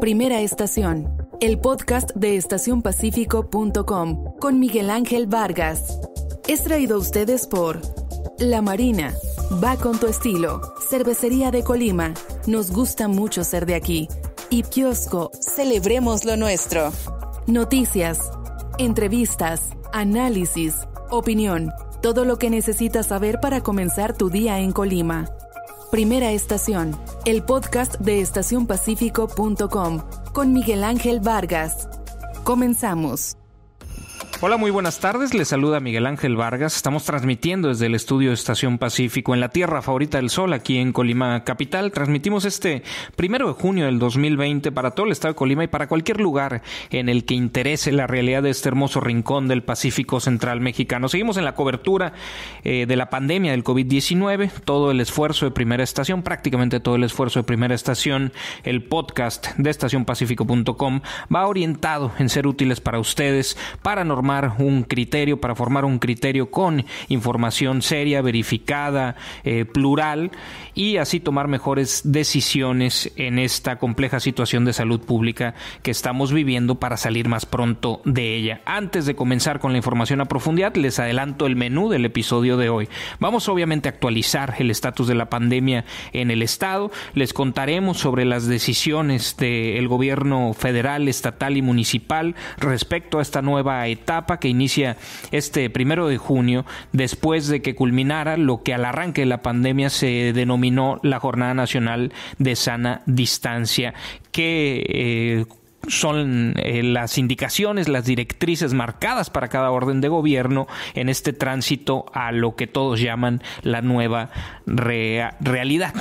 Primera Estación, el podcast de estacionpacífico.com con Miguel Ángel Vargas. Es traído a ustedes por La Marina, Va con tu estilo, Cervecería de Colima, nos gusta mucho ser de aquí, y Kiosco, celebremos lo nuestro. Noticias, entrevistas, análisis, opinión, todo lo que necesitas saber para comenzar tu día en Colima. Primera Estación, el podcast de estacionpacífico.com con Miguel Ángel Vargas. Comenzamos. Hola, muy buenas tardes. Les saluda Miguel Ángel Vargas. Estamos transmitiendo desde el estudio Estación Pacífico en la Tierra Favorita del Sol, aquí en Colima Capital. Transmitimos este primero de junio del 2020 para todo el estado de Colima y para cualquier lugar en el que interese la realidad de este hermoso rincón del Pacífico Central mexicano. Seguimos en la cobertura eh, de la pandemia del COVID-19. Todo el esfuerzo de primera estación, prácticamente todo el esfuerzo de primera estación, el podcast de EstaciónPacífico.com va orientado en ser útiles para ustedes, para normalizar un criterio, para formar un criterio con información seria, verificada, eh, plural y así tomar mejores decisiones en esta compleja situación de salud pública que estamos viviendo para salir más pronto de ella. Antes de comenzar con la información a profundidad, les adelanto el menú del episodio de hoy. Vamos obviamente a actualizar el estatus de la pandemia en el estado, les contaremos sobre las decisiones del gobierno federal, estatal y municipal respecto a esta nueva etapa que inicia este primero de junio, después de que culminara lo que al arranque de la pandemia se denominó la Jornada Nacional de Sana Distancia, que eh, son eh, las indicaciones, las directrices marcadas para cada orden de gobierno en este tránsito a lo que todos llaman la nueva realidad.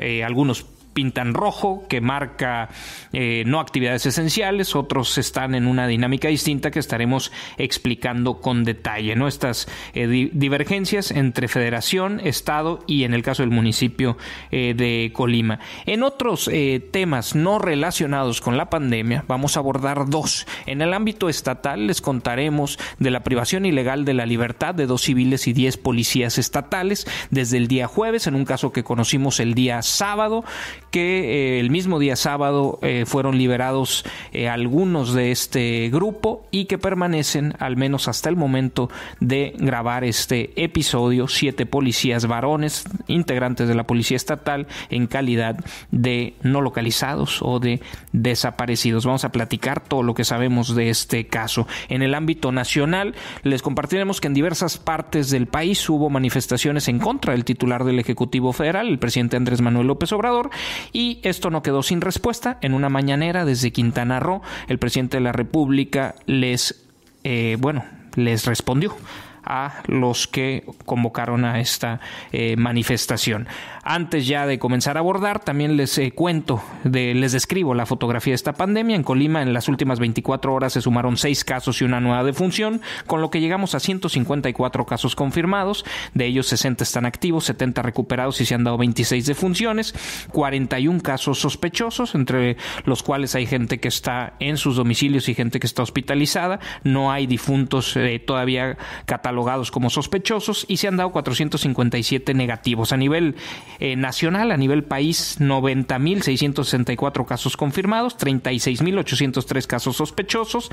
Eh, algunos pintan rojo, que marca eh, no actividades esenciales, otros están en una dinámica distinta que estaremos explicando con detalle, ¿no? Estas eh, divergencias entre federación, estado y en el caso del municipio eh, de Colima. En otros temas no relacionados con la pandemia, vamos a abordar dos. En el ámbito estatal les contaremos de la privación ilegal de la libertad de dos civiles y diez policías estatales desde el día jueves, en un caso que conocimos el día sábado, que eh, el mismo día sábado eh, fueron liberados eh, algunos de este grupo y que permanecen, al menos hasta el momento de grabar este episodio, siete policías varones, integrantes de la Policía Estatal, en calidad de no localizados o de desaparecidos. Vamos a platicar todo lo que sabemos de este caso. En el ámbito nacional, les compartiremos que en diversas partes del país hubo manifestaciones en contra del titular del Ejecutivo Federal, el presidente Andrés Manuel López Obrador, y esto no quedó sin respuesta. En una mañanera desde Quintana Roo, el presidente de la República les, eh, bueno, les respondió a los que convocaron a esta eh, manifestación. Antes ya de comenzar a abordar, también les eh, cuento, les describo la fotografía de esta pandemia. En Colima, en las últimas 24 horas se sumaron 6 casos y una nueva defunción, con lo que llegamos a 154 casos confirmados. De ellos, 60 están activos, 70 recuperados y se han dado 26 defunciones, 41 casos sospechosos, entre los cuales hay gente que está en sus domicilios y gente que está hospitalizada. No hay difuntos eh, todavía catalogados como sospechosos y se han dado 457 negativos. A nivel eh, nacional, a nivel país 90.664 casos confirmados, 36.803 casos sospechosos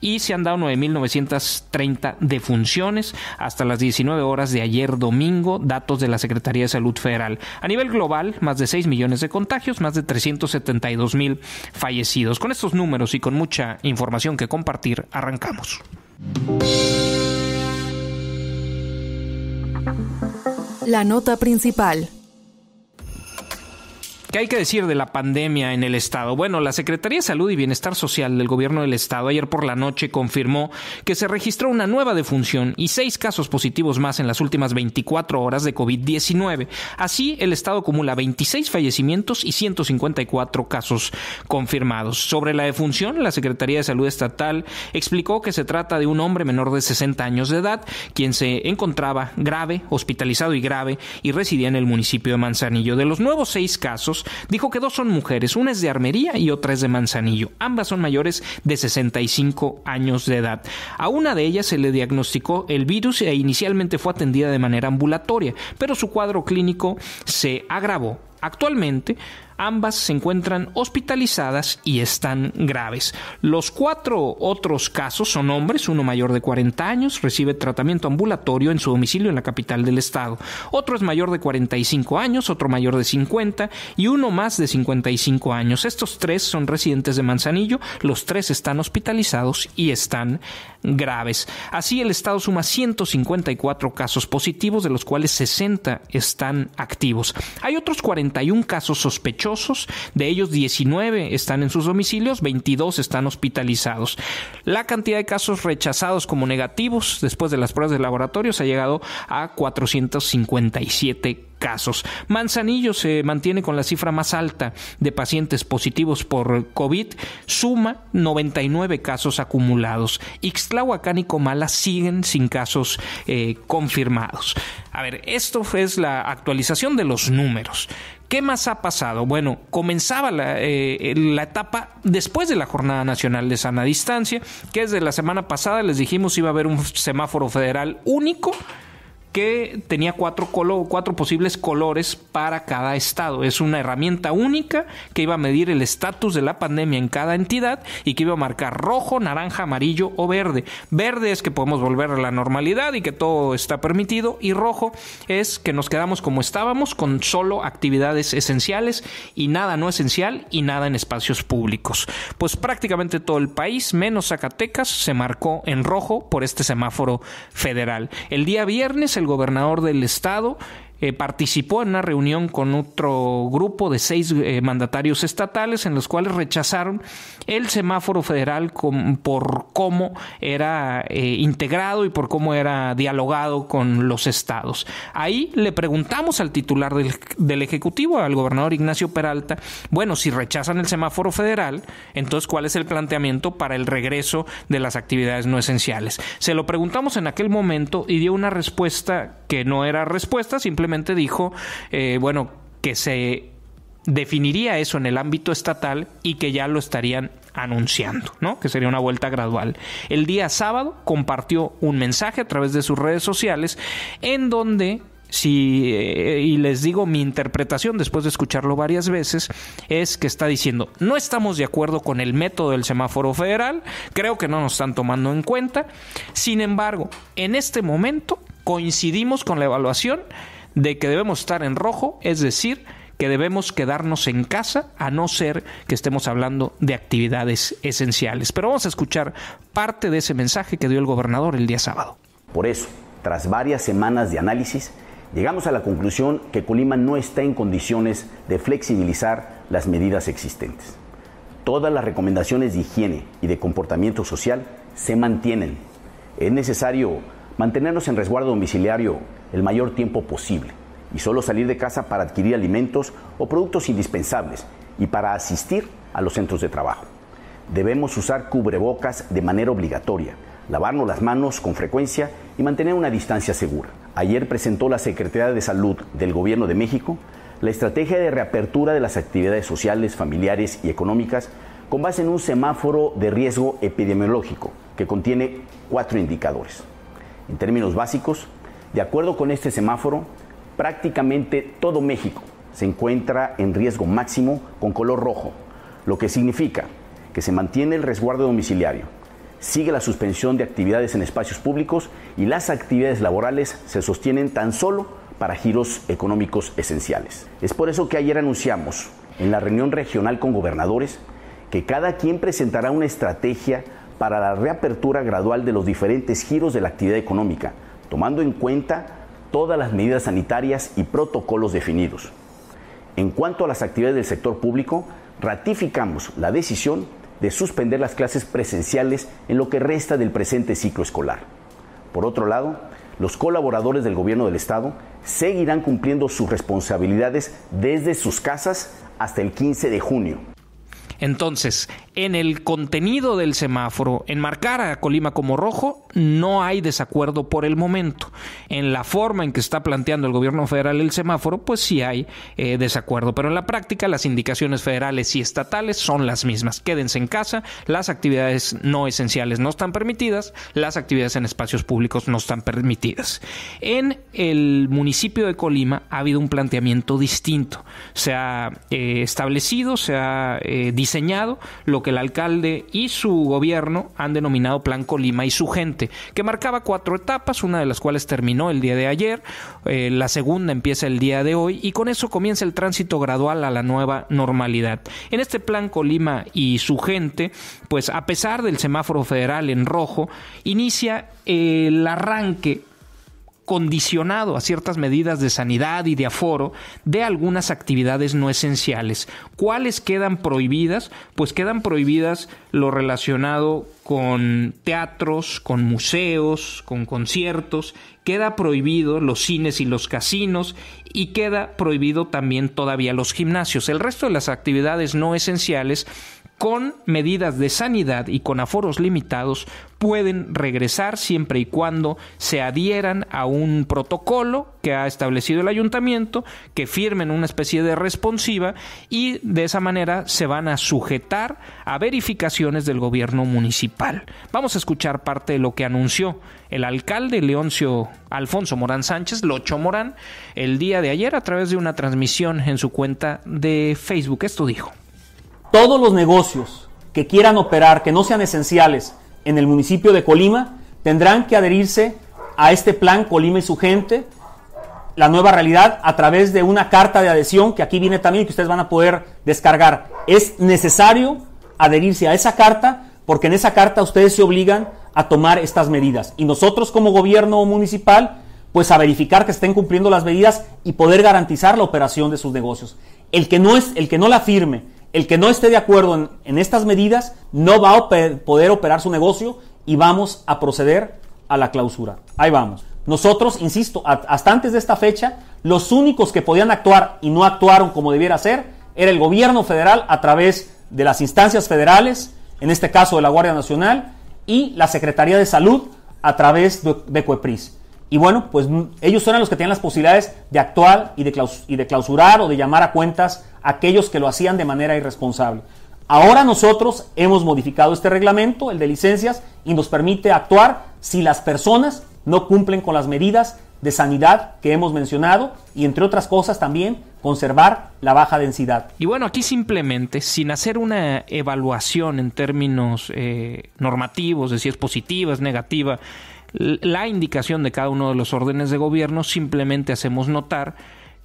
y se han dado 9.930 defunciones hasta las 19 horas de ayer domingo, datos de la Secretaría de Salud Federal. A nivel global, más de 6 millones de contagios, más de 372.000 fallecidos. Con estos números y con mucha información que compartir, arrancamos. La nota principal. ¿Qué hay que decir de la pandemia en el Estado? Bueno, la Secretaría de Salud y Bienestar Social del Gobierno del Estado ayer por la noche confirmó que se registró una nueva defunción y seis casos positivos más en las últimas 24 horas de COVID-19. Así, el Estado acumula 26 fallecimientos y 154 casos confirmados. Sobre la defunción, la Secretaría de Salud Estatal explicó que se trata de un hombre menor de 60 años de edad, quien se encontraba grave, hospitalizado y grave, y residía en el municipio de Manzanillo. De los nuevos seis casos, dijo que dos son mujeres, una es de Armería y otra es de Manzanillo. Ambas son mayores de 65 años de edad. A una de ellas se le diagnosticó el virus e inicialmente fue atendida de manera ambulatoria, pero su cuadro clínico se agravó. Actualmente, Ambas se encuentran hospitalizadas y están graves. Los cuatro otros casos son hombres, uno mayor de 40 años, recibe tratamiento ambulatorio en su domicilio en la capital del estado. Otro es mayor de 45 años, otro mayor de 50 y uno más de 55 años. Estos tres son residentes de Manzanillo, los tres están hospitalizados y están graves. Así el estado suma 154 casos positivos, de los cuales 60 están activos. Hay otros 41 casos sospechosos de ellos 19 están en sus domicilios, 22 están hospitalizados. La cantidad de casos rechazados como negativos después de las pruebas de laboratorio se ha llegado a 457 casos. Manzanillo se mantiene con la cifra más alta de pacientes positivos por COVID, suma 99 casos acumulados. Ixtlahuacán y Comala siguen sin casos eh, confirmados. A ver, esto es la actualización de los números. ¿Qué más ha pasado? Bueno, comenzaba la, eh, eh, la, etapa después de la Jornada Nacional de Sana Distancia, que desde la semana pasada les dijimos iba a haber un semáforo federal único que tenía cuatro, cuatro posibles colores para cada estado. Es una herramienta única que iba a medir el estatus de la pandemia en cada entidad y que iba a marcar rojo, naranja, amarillo o verde. Verde es que podemos volver a la normalidad y que todo está permitido y rojo es que nos quedamos como estábamos con solo actividades esenciales y nada no esencial y nada en espacios públicos. Pues prácticamente todo el país, menos Zacatecas, se marcó en rojo por este semáforo federal. El día viernes gobernador del estado eh, participó en una reunión con otro grupo de seis eh, mandatarios estatales en los cuales rechazaron el semáforo federal por cómo era eh, integrado y por cómo era dialogado con los estados. Ahí le preguntamos al titular del Ejecutivo, al gobernador Ignacio Peralta, bueno, si rechazan el semáforo federal, entonces cuál es el planteamiento para el regreso de las actividades no esenciales. Se lo preguntamos en aquel momento y dio una respuesta que no era respuesta, simplemente dijo, eh, bueno, que se definiría eso en el ámbito estatal y que ya lo estarían anunciando, ¿no? Que sería una vuelta gradual. El día sábado compartió un mensaje a través de sus redes sociales en donde si eh, y les digo mi interpretación después de escucharlo varias veces es que está diciendo no estamos de acuerdo con el método del semáforo federal creo que no nos están tomando en cuenta sin embargo en este momento coincidimos con la evaluación de que debemos estar en rojo, es decir, que debemos quedarnos en casa a no ser que estemos hablando de actividades esenciales. Pero vamos a escuchar parte de ese mensaje que dio el gobernador el día sábado. Por eso, tras varias semanas de análisis, llegamos a la conclusión que Colima no está en condiciones de flexibilizar las medidas existentes. Todas las recomendaciones de higiene y de comportamiento social se mantienen. Es necesario mantenernos en resguardo domiciliario el mayor tiempo posible y solo salir de casa para adquirir alimentos o productos indispensables y para asistir a los centros de trabajo. Debemos usar cubrebocas de manera obligatoria, lavarnos las manos con frecuencia y mantener una distancia segura. Ayer presentó la Secretaría de Salud del Gobierno de México la estrategia de reapertura de las actividades sociales, familiares y económicas con base en un semáforo de riesgo epidemiológico que contiene cuatro indicadores. En términos básicos, de acuerdo con este semáforo, prácticamente todo México se encuentra en riesgo máximo con color rojo, lo que significa que se mantiene el resguardo domiciliario, sigue la suspensión de actividades en espacios públicos y las actividades laborales se sostienen tan solo para giros económicos esenciales. Es por eso que ayer anunciamos en la reunión regional con gobernadores que cada quien presentará una estrategia para la reapertura gradual de los diferentes giros de la actividad económica, tomando en cuenta todas las medidas sanitarias y protocolos definidos. En cuanto a las actividades del sector público, ratificamos la decisión de suspender las clases presenciales en lo que resta del presente ciclo escolar. Por otro lado, los colaboradores del Gobierno del Estado seguirán cumpliendo sus responsabilidades desde sus casas hasta el 15 de junio. Entonces, en el contenido del semáforo, en marcar a Colima como rojo, no hay desacuerdo por el momento. En la forma en que está planteando el gobierno federal el semáforo, pues sí hay eh, desacuerdo. Pero en la práctica, las indicaciones federales y estatales son las mismas. Quédense en casa, las actividades no esenciales no están permitidas, las actividades en espacios públicos no están permitidas. En el municipio de Colima ha habido un planteamiento distinto. Se ha eh, establecido, se ha eh, diseñado lo que el alcalde y su gobierno han denominado Plan Colima y su gente, que marcaba cuatro etapas, una de las cuales terminó el día de ayer, eh, la segunda empieza el día de hoy y con eso comienza el tránsito gradual a la nueva normalidad. En este Plan Colima y su gente, pues a pesar del semáforo federal en rojo, inicia el arranque condicionado a ciertas medidas de sanidad y de aforo de algunas actividades no esenciales. ¿Cuáles quedan prohibidas? Pues quedan prohibidas lo relacionado con teatros, con museos, con conciertos, queda prohibido los cines y los casinos y queda prohibido también todavía los gimnasios. El resto de las actividades no esenciales con medidas de sanidad y con aforos limitados pueden regresar siempre y cuando se adhieran a un protocolo que ha establecido el ayuntamiento, que firmen una especie de responsiva y de esa manera se van a sujetar a verificaciones del gobierno municipal. Vamos a escuchar parte de lo que anunció el alcalde Leoncio Alfonso Morán Sánchez, Locho Morán, el día de ayer a través de una transmisión en su cuenta de Facebook. Esto dijo. Todos los negocios que quieran operar, que no sean esenciales en el municipio de Colima, tendrán que adherirse a este plan Colima y su gente, la nueva realidad, a través de una carta de adhesión que aquí viene también y que ustedes van a poder descargar. Es necesario adherirse a esa carta porque en esa carta ustedes se obligan a tomar estas medidas. Y nosotros como gobierno municipal, pues a verificar que estén cumpliendo las medidas y poder garantizar la operación de sus negocios. El que no, es, el que no la firme el que no esté de acuerdo en, estas medidas no va a poder operar su negocio y vamos a proceder a la clausura. Ahí vamos. Nosotros, insisto, hasta antes de esta fecha, los únicos que podían actuar y no actuaron como debiera ser era el gobierno federal a través de las instancias federales, en este caso de la Guardia Nacional, y la Secretaría de Salud a través de, Cuepris. Y bueno, pues mm, ellos eran los que tenían las posibilidades de actuar y de clausurar o de llamar a cuentas aquellos que lo hacían de manera irresponsable. Ahora nosotros hemos modificado este reglamento, el de licencias, y nos permite actuar si las personas no cumplen con las medidas de sanidad que hemos mencionado y entre otras cosas también conservar la baja densidad. Y bueno, aquí simplemente, sin hacer una evaluación en términos eh, normativos de si es positiva, es negativa, la indicación de cada uno de los órdenes de gobierno, simplemente hacemos notar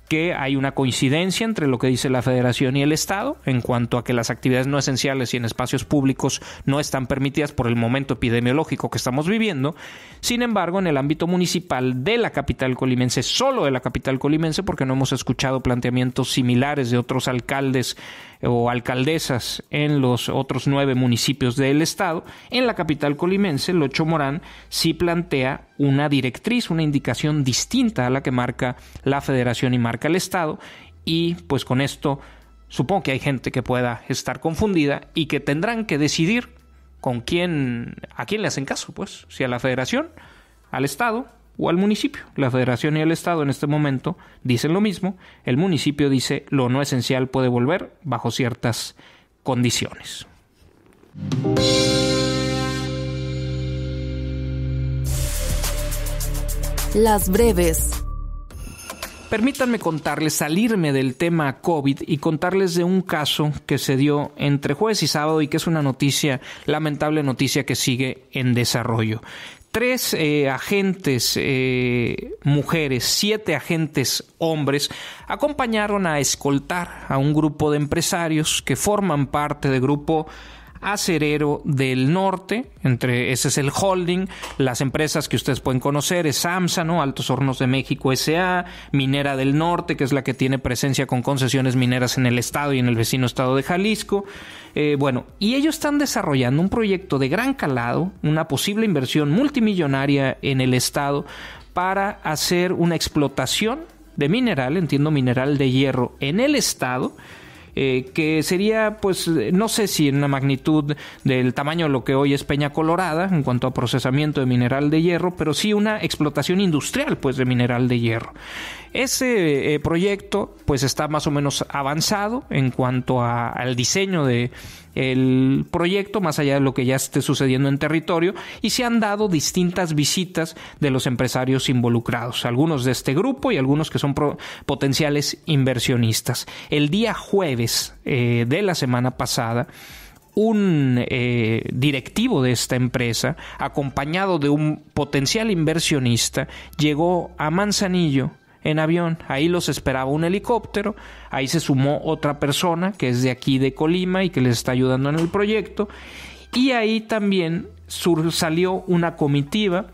que hay una coincidencia entre lo que dice la federación y el Estado en cuanto a que las actividades no esenciales y en espacios públicos no están permitidas por el momento epidemiológico que estamos viviendo. Sin embargo, en el ámbito municipal de la capital colimense, solo de la capital colimense, porque no hemos escuchado planteamientos similares de otros alcaldes eh, o alcaldesas en los otros nueve municipios del Estado, en la capital colimense, Locho Morán sí plantea una directriz, una indicación distinta a la que marca la federación y marca el Estado. Y pues con esto supongo que hay gente que pueda estar confundida y que tendrán que decidir con quién, a quién le hacen caso, pues, si a la federación, al Estado o al municipio. La federación y el Estado en este momento dicen lo mismo, el municipio dice lo no esencial puede volver bajo ciertas condiciones. Las breves. Permítanme contarles, salirme del tema COVID y contarles de un caso que se dio entre jueves y sábado y que es una noticia, lamentable noticia que sigue en desarrollo tres eh, agentes eh, mujeres, siete agentes hombres, acompañaron a escoltar a un grupo de empresarios que forman parte del grupo Acerero del Norte, entre ese es el holding, las empresas que ustedes pueden conocer es Samsano, Altos Hornos de México SA, Minera del Norte, que es la que tiene presencia con concesiones mineras en el estado y en el vecino estado de Jalisco. Eh, bueno, y ellos están desarrollando un proyecto de gran calado, una posible inversión multimillonaria en el estado para hacer una explotación de mineral, entiendo mineral de hierro, en el estado eh, que sería, pues, no sé si en una magnitud del tamaño de lo que hoy es Peña Colorada en cuanto a procesamiento de mineral de hierro, pero sí una explotación industrial, pues, de mineral de hierro. Ese eh, proyecto pues está más o menos avanzado en cuanto al diseño de el proyecto, más allá de lo que ya esté sucediendo en territorio, y se han dado distintas visitas de los empresarios involucrados, algunos de este grupo y algunos que son potenciales inversionistas. El día jueves eh, de la semana pasada, un eh, directivo de esta empresa, acompañado de un potencial inversionista, llegó a Manzanillo en avión. Ahí los esperaba un helicóptero, ahí se sumó otra persona que es de aquí de Colima y que les está ayudando en el proyecto. Y ahí también sur salió una comitiva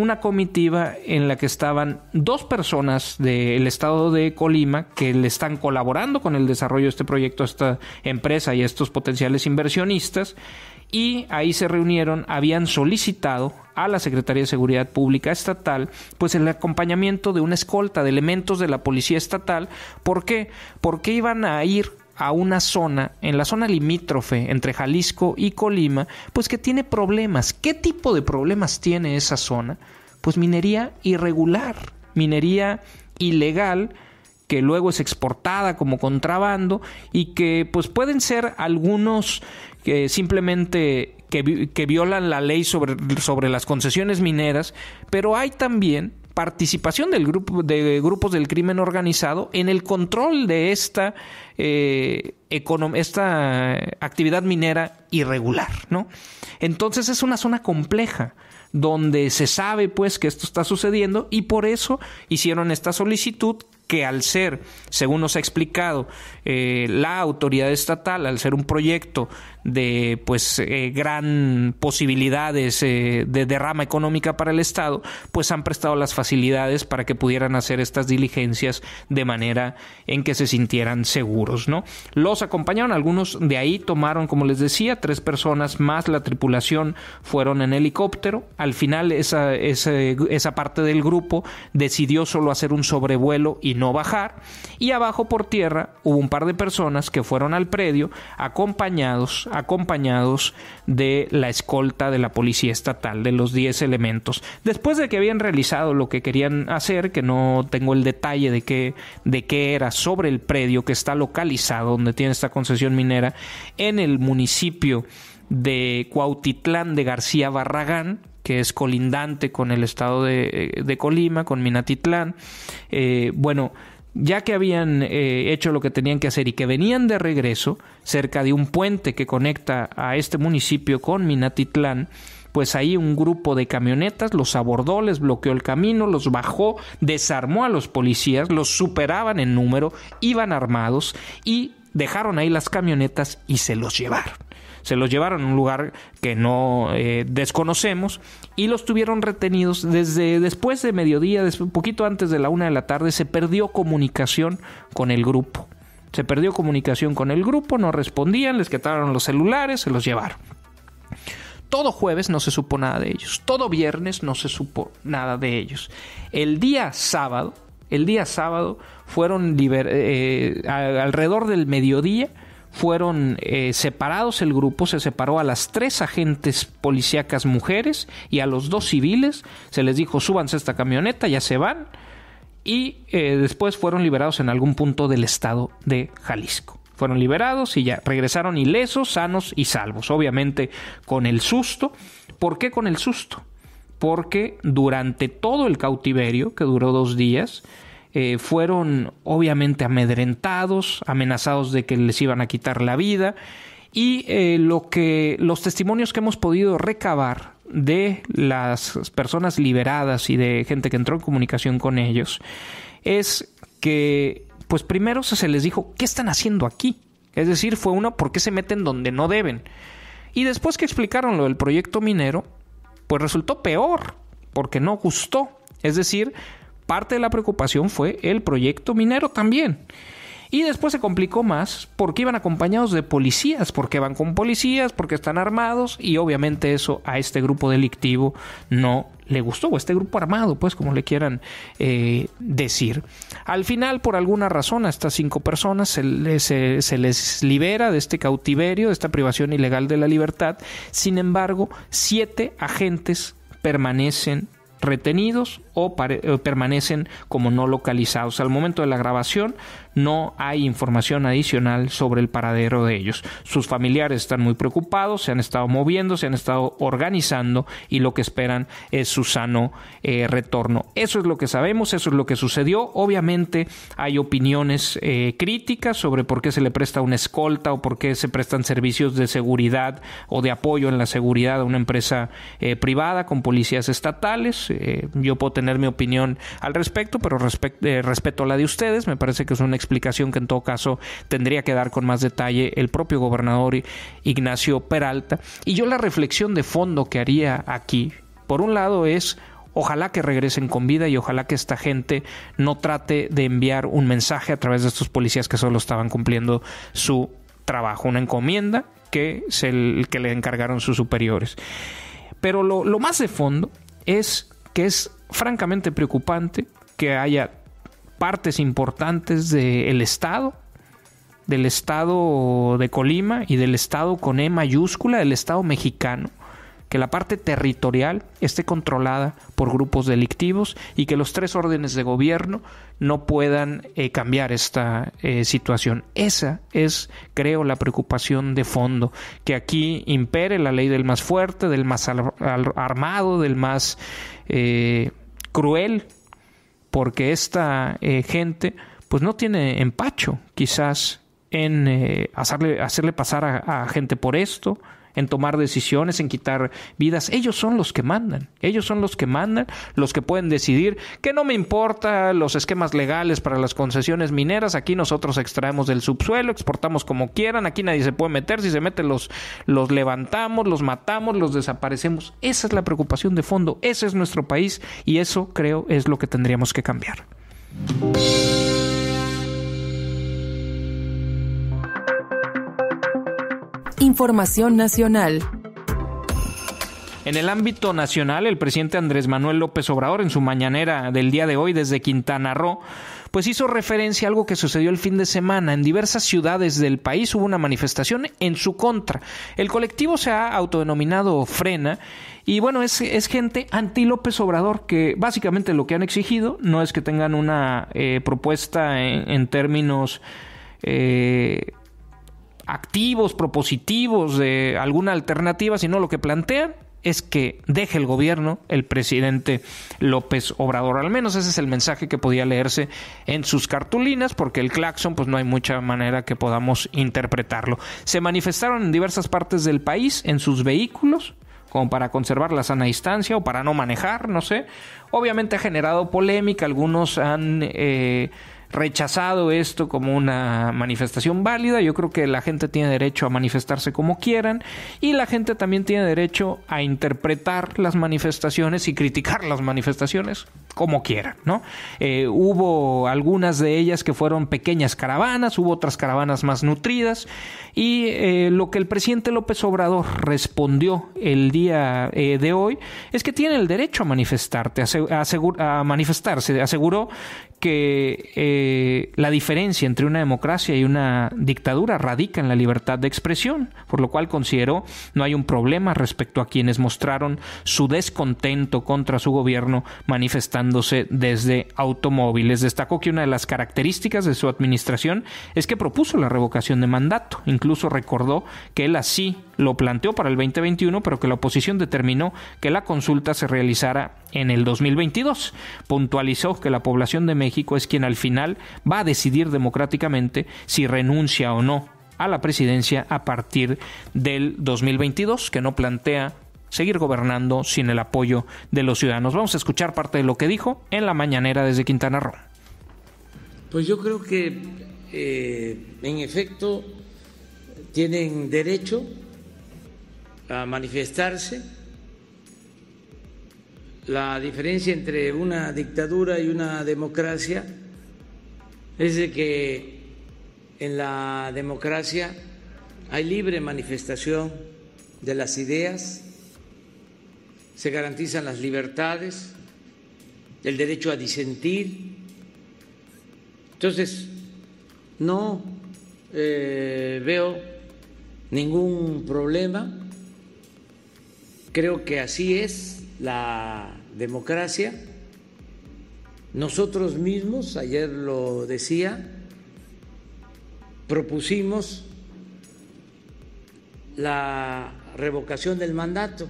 una comitiva en la que estaban dos personas del estado de Colima que le están colaborando con el desarrollo de este proyecto a esta empresa y a estos potenciales inversionistas y ahí se reunieron, habían solicitado a la Secretaría de Seguridad Pública Estatal, pues el acompañamiento de una escolta de elementos de la Policía Estatal. ¿Por qué? Porque iban a ir a una zona, en la zona limítrofe entre Jalisco y Colima, pues que tiene problemas. ¿Qué tipo de problemas tiene esa zona? Pues minería irregular, minería ilegal que luego es exportada como contrabando y que pues pueden ser algunos que simplemente que, violan la ley sobre, sobre las concesiones mineras, pero hay también participación del grupo, de grupos del crimen organizado en el control de esta, eh, esta actividad minera irregular, ¿no? Entonces es una zona compleja donde se sabe pues que esto está sucediendo y por eso hicieron esta solicitud que al ser, según nos ha explicado eh, la autoridad estatal, al ser un proyecto de pues eh, gran posibilidades eh, de derrama económica para el Estado, pues han prestado las facilidades para que pudieran hacer estas diligencias de manera en que se sintieran seguros, ¿no? Los acompañaron, algunos de ahí tomaron, como les decía, tres personas más la tripulación fueron en helicóptero. Al final esa, esa parte del grupo decidió solo hacer un sobrevuelo y no bajar. Y abajo por tierra hubo un par de personas que fueron al predio acompañados acompañados de la escolta de la policía estatal, de los 10 elementos. Después de que habían realizado lo que querían hacer, que no tengo el detalle de qué, de qué era sobre el predio que está localizado donde tiene esta concesión minera, en el municipio de Cuautitlán de García Barragán, que es colindante con el estado de, eh, Colima, con Minatitlán. Eh, bueno, ya que habían eh, hecho lo que tenían que hacer y que venían de regreso cerca de un puente que conecta a este municipio con Minatitlán, pues ahí un grupo de camionetas los abordó, les bloqueó el camino, los bajó, desarmó a los policías, los superaban en número, iban armados y dejaron ahí las camionetas y se los llevaron se los llevaron a un lugar que no eh, desconocemos y los tuvieron retenidos desde después de mediodía, un poquito antes de la una de la tarde, se perdió comunicación con el grupo. Se perdió comunicación con el grupo, no respondían, les quitaron los celulares, se los llevaron. Todo jueves no se supo nada de ellos, todo viernes no se supo nada de ellos. El día sábado, el día sábado fueron eh, alrededor del mediodía, fueron eh, separados el grupo, se separó a las tres agentes policíacas mujeres y a los dos civiles, se les dijo súbanse a esta camioneta, ya se van, y eh, después fueron liberados en algún punto del estado de Jalisco. Fueron liberados y ya regresaron ilesos, sanos y salvos, obviamente con el susto. ¿Por qué con el susto? Porque durante todo el cautiverio, que duró dos días, eh, fueron obviamente amedrentados, amenazados de que les iban a quitar la vida y eh, lo que los testimonios que hemos podido recabar de las personas liberadas y de gente que entró en comunicación con ellos es que pues primero se les dijo qué están haciendo aquí, es decir, fue uno... por qué se meten donde no deben. Y después que explicaron lo del proyecto minero, pues resultó peor, porque no gustó. Es decir, parte de la preocupación fue el proyecto minero también. Y después se complicó más porque iban acompañados de policías, porque van con policías, porque están armados y obviamente eso a este grupo delictivo no le gustó, o este grupo armado, pues como le quieran eh, decir. Al final, por alguna razón, a estas cinco personas se les, se les libera de este cautiverio, de esta privación ilegal de la libertad. Sin embargo, siete agentes permanecen retenidos o, eh, permanecen como no localizados. Al momento de la grabación no hay información adicional sobre el paradero de ellos. Sus familiares están muy preocupados, se han estado moviendo, se han estado organizando y lo que esperan es su sano eh, retorno. Eso es lo que sabemos, eso es lo que sucedió. Obviamente hay opiniones eh, críticas sobre por qué se le presta una escolta o por qué se prestan servicios de seguridad o de apoyo en la seguridad a una empresa privada con policías estatales. yo tener mi opinión al respecto, pero eh, respeto la de ustedes. Me parece que es una explicación que en todo caso tendría que dar con más detalle el propio gobernador Ignacio Peralta. Y yo la reflexión de fondo que haría aquí, por un lado, es Ojalá que regresen con vida y ojalá que esta gente no trate de enviar un mensaje a través de estos policías que solo estaban cumpliendo su trabajo, una encomienda que, es el, que le encargaron sus superiores. Pero lo, lo más de fondo es que es francamente preocupante que haya partes importantes del Estado, del Estado de Colima y del Estado con E mayúscula, del Estado mexicano, que la parte territorial esté controlada por grupos delictivos y que los tres órdenes de gobierno no puedan eh, cambiar esta eh, situación. Esa es, creo, la preocupación de fondo, que aquí impere la ley del más fuerte, del más armado, del más... Eh, cruel, porque esta eh, gente pues no tiene empacho quizás en eh, hacerle, hacerle, pasar a gente por esto, en tomar decisiones, en quitar vidas. Ellos son los que mandan, ellos son los que mandan, los que pueden decidir que no me importa los esquemas legales para las concesiones mineras, aquí nosotros extraemos del subsuelo, exportamos como quieran, aquí nadie se puede meter, si se mete los, los levantamos, los matamos, los desaparecemos. Esa es la preocupación de fondo, ese es nuestro país y eso creo es lo que tendríamos que cambiar. Información Nacional. En el ámbito nacional, el presidente Andrés Manuel López Obrador, en su mañanera del día de hoy desde Quintana Roo, pues hizo referencia a algo que sucedió el fin de semana. En diversas ciudades del país hubo una manifestación en su contra. El colectivo se ha autodenominado Frena y bueno, es, gente anti López Obrador que básicamente lo que han exigido no es que tengan una eh, propuesta en, términos... Eh, activos, propositivos de alguna alternativa, sino lo que plantean es que deje el gobierno el presidente López Obrador. Al menos ese es el mensaje que podía leerse en sus cartulinas, porque el claxon, pues no hay mucha manera que podamos interpretarlo. Se manifestaron en diversas partes del país en sus vehículos, como para conservar la sana distancia o para no manejar, no sé. Obviamente ha generado polémica, algunos han... Eh, rechazado esto como una manifestación válida. Yo creo que la gente tiene derecho a manifestarse como quieran y la gente también tiene derecho a interpretar las manifestaciones y criticar las manifestaciones como quieran, ¿no? Eh, hubo algunas de ellas que fueron pequeñas caravanas, hubo otras caravanas más nutridas y eh, lo que el presidente López Obrador respondió el día eh, de hoy es que tiene el derecho a manifestarte, a manifestarse. Aseguró que eh, la diferencia entre una democracia y una dictadura radica en la libertad de expresión, por lo cual consideró no hay un problema respecto a quienes mostraron su descontento contra su gobierno manifestándose desde automóviles. Destacó que una de las características de su administración es que propuso la revocación de mandato. Incluso recordó que él así lo planteó para el 2021, pero que la oposición determinó que la consulta se realizara en el 2022. Puntualizó que la población de México es quien al final va a decidir democráticamente si renuncia o no a la presidencia a partir del 2022, que no plantea seguir gobernando sin el apoyo de los ciudadanos. Vamos a escuchar parte de lo que dijo en la mañanera desde Quintana Roo. Pues yo creo que eh, en efecto tienen derecho a manifestarse. La diferencia entre una dictadura y una democracia es de que en la democracia hay libre manifestación de las ideas, se garantizan las libertades, el derecho a disentir. Entonces, no eh, veo ningún problema Creo que así es la democracia. Nosotros mismos, ayer lo decía, propusimos la revocación del mandato.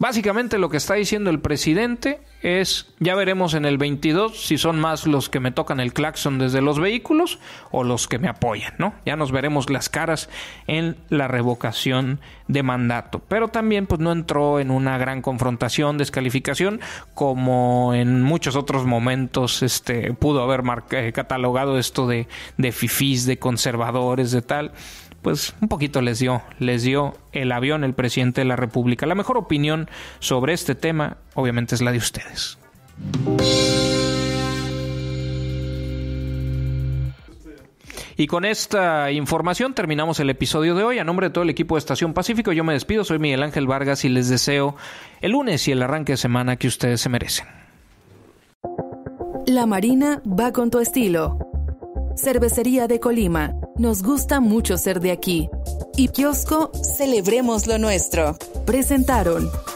Básicamente lo que está diciendo el presidente es, ya veremos en el 22 si son más los que me tocan el claxon desde los vehículos o los que me apoyan, ¿no? Ya nos veremos las caras en la revocación de mandato. Pero también pues no entró en una gran confrontación, descalificación, como en muchos otros momentos este, pudo haber eh, catalogado esto de, de fifís, de conservadores, de tal pues un poquito les dio, les dio el avión el presidente de la República. La mejor opinión sobre este tema obviamente es la de ustedes. Y con esta información terminamos el episodio de hoy. A nombre de todo el equipo de Estación Pacífico, yo me despido. Soy Miguel Ángel Vargas y les deseo el lunes y el arranque de semana que ustedes se merecen. La Marina va con tu estilo. Cervecería de Colima nos gusta mucho ser de aquí. Y Kiosco, celebremos lo nuestro. Presentaron.